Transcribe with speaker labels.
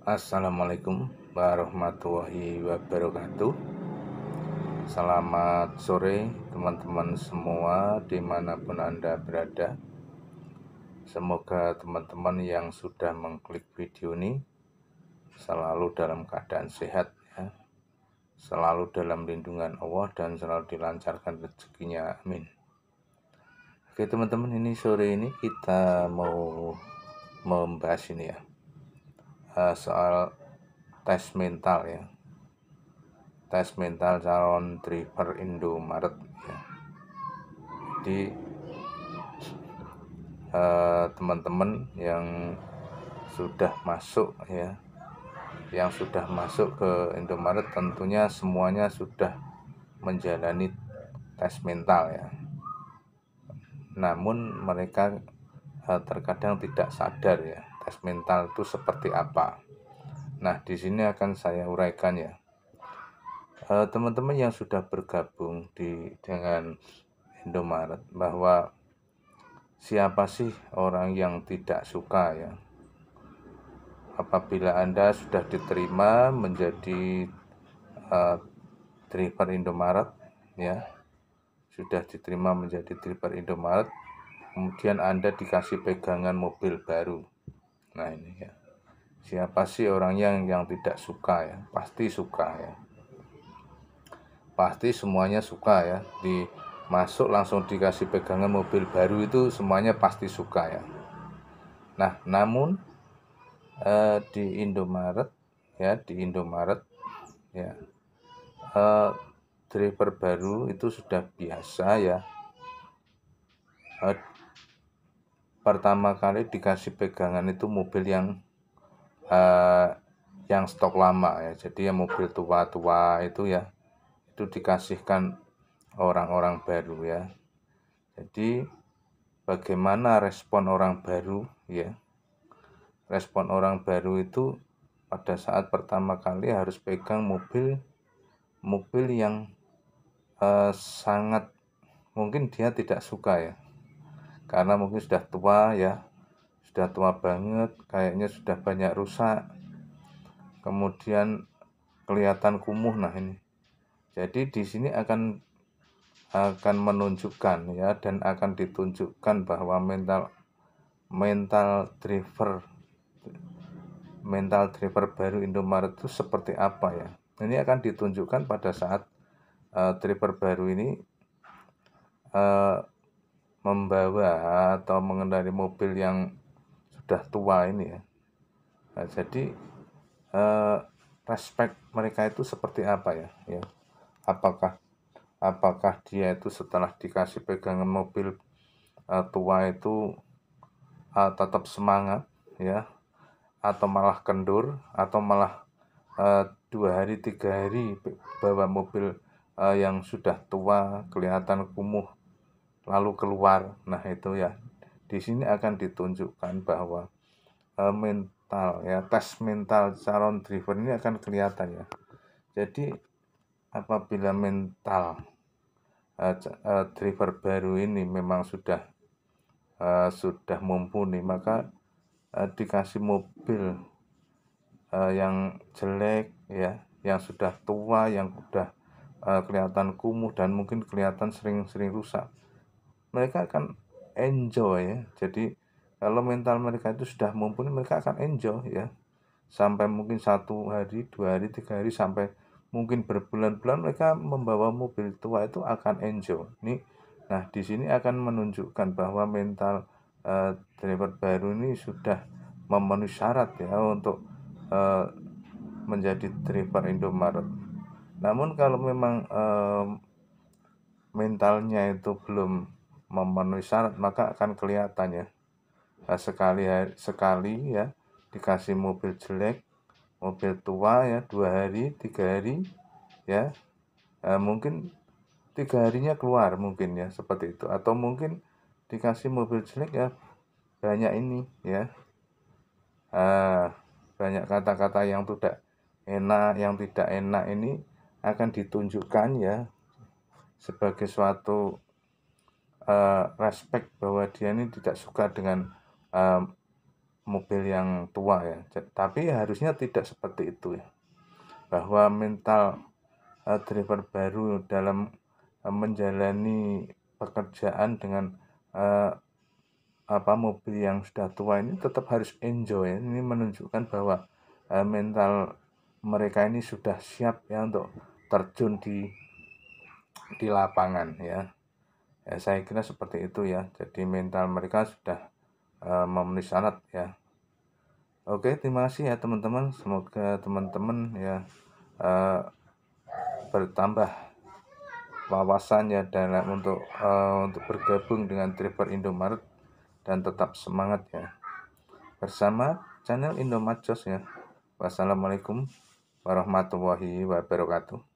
Speaker 1: Assalamualaikum warahmatullahi wabarakatuh Selamat sore teman-teman semua dimanapun Anda berada Semoga teman-teman yang sudah mengklik video ini Selalu dalam keadaan sehat ya. Selalu dalam lindungan Allah dan selalu dilancarkan rezekinya amin Oke teman-teman ini sore ini kita mau membahas ini ya uh, soal tes mental ya tes mental calon driver Indomaret ya. di eh, teman-teman uh, yang sudah masuk ya yang sudah masuk ke Indomaret tentunya semuanya sudah menjalani tes mental ya namun mereka eh, terkadang tidak sadar ya tes mental itu seperti apa. Nah, di sini akan saya uraikan ya. Eh, teman-teman yang sudah bergabung di dengan Indomaret bahwa siapa sih orang yang tidak suka ya? Apabila Anda sudah diterima menjadi uh, driver Indomaret ya, sudah diterima menjadi driver Indomaret, kemudian Anda dikasih pegangan mobil baru Nah ini ya. Siapa sih orang yang yang tidak suka ya? Pasti suka ya. Pasti semuanya suka ya. Di masuk langsung dikasih pegangan mobil baru itu semuanya pasti suka ya. Nah, namun eh, di Indomaret ya, di Indomaret ya. Eh, driver baru itu sudah biasa ya. Eh, pertama kali dikasih pegangan itu mobil yang uh, yang stok lama ya jadi ya mobil tua-tua itu ya itu dikasihkan orang-orang baru ya jadi bagaimana respon orang baru ya respon orang baru itu pada saat pertama kali harus pegang mobil mobil yang eh, sangat mungkin dia tidak suka ya karena mungkin sudah tua ya sudah tua banget kayaknya sudah banyak rusak kemudian kelihatan kumuh nah ini jadi di sini akan akan menunjukkan ya dan akan ditunjukkan bahwa mental mental driver mental driver baru Indomaret itu seperti apa ya ini akan ditunjukkan pada saat uh, driver baru ini uh, membawa atau mengendari mobil yang sudah tua ini ya. Nah, jadi eh, respek mereka itu seperti apa ya? Ya, apakah apakah dia itu setelah dikasih pegangan mobil eh, tua itu eh, tetap semangat ya? Atau malah kendur atau malah eh, dua hari tiga hari bawa mobil eh, yang sudah tua kelihatan kumuh lalu keluar. Nah, itu ya. Di sini akan ditunjukkan bahwa e, mental ya, tes mental calon driver ini akan kelihatan ya. Jadi apabila mental e, e, driver baru ini memang sudah e, sudah mumpuni, maka e, dikasih mobil e, yang jelek ya, yang sudah tua, yang sudah e, kelihatan kumuh dan mungkin kelihatan sering-sering rusak mereka akan enjoy ya. Jadi kalau mental mereka itu sudah mumpuni mereka akan enjoy ya sampai mungkin satu hari dua hari tiga hari sampai mungkin berbulan-bulan mereka membawa mobil tua itu akan enjoy ini nah di sini akan menunjukkan bahwa mental uh, driver baru ini sudah memenuhi syarat ya untuk uh, menjadi driver Indomaret namun kalau memang uh, mentalnya itu belum memenuhi syarat maka akan kelihatan ya nah, sekali sekali ya dikasih mobil jelek mobil tua ya dua hari tiga hari ya eh, mungkin tiga harinya keluar mungkin ya seperti itu atau mungkin dikasih mobil jelek ya banyak ini ya eh, banyak kata-kata yang tidak enak yang tidak enak ini akan ditunjukkan ya sebagai suatu uh, respect bahwa dia ini tidak suka dengan uh, mobil yang tua ya. Tapi harusnya tidak seperti itu ya. Bahwa mental uh, driver baru dalam uh, menjalani pekerjaan dengan uh, apa mobil yang sudah tua ini tetap harus enjoy. ya. Ini menunjukkan bahwa uh, mental mereka ini sudah siap ya untuk terjun di di lapangan ya ya, saya kira seperti itu ya jadi mental mereka sudah uh, memenuhi syarat ya oke terima kasih ya teman-teman semoga teman-teman ya uh, bertambah wawasannya dalam untuk uh, untuk bergabung dengan triper Indomaret dan tetap semangat ya bersama channel Indomajos ya wassalamualaikum warahmatullahi wabarakatuh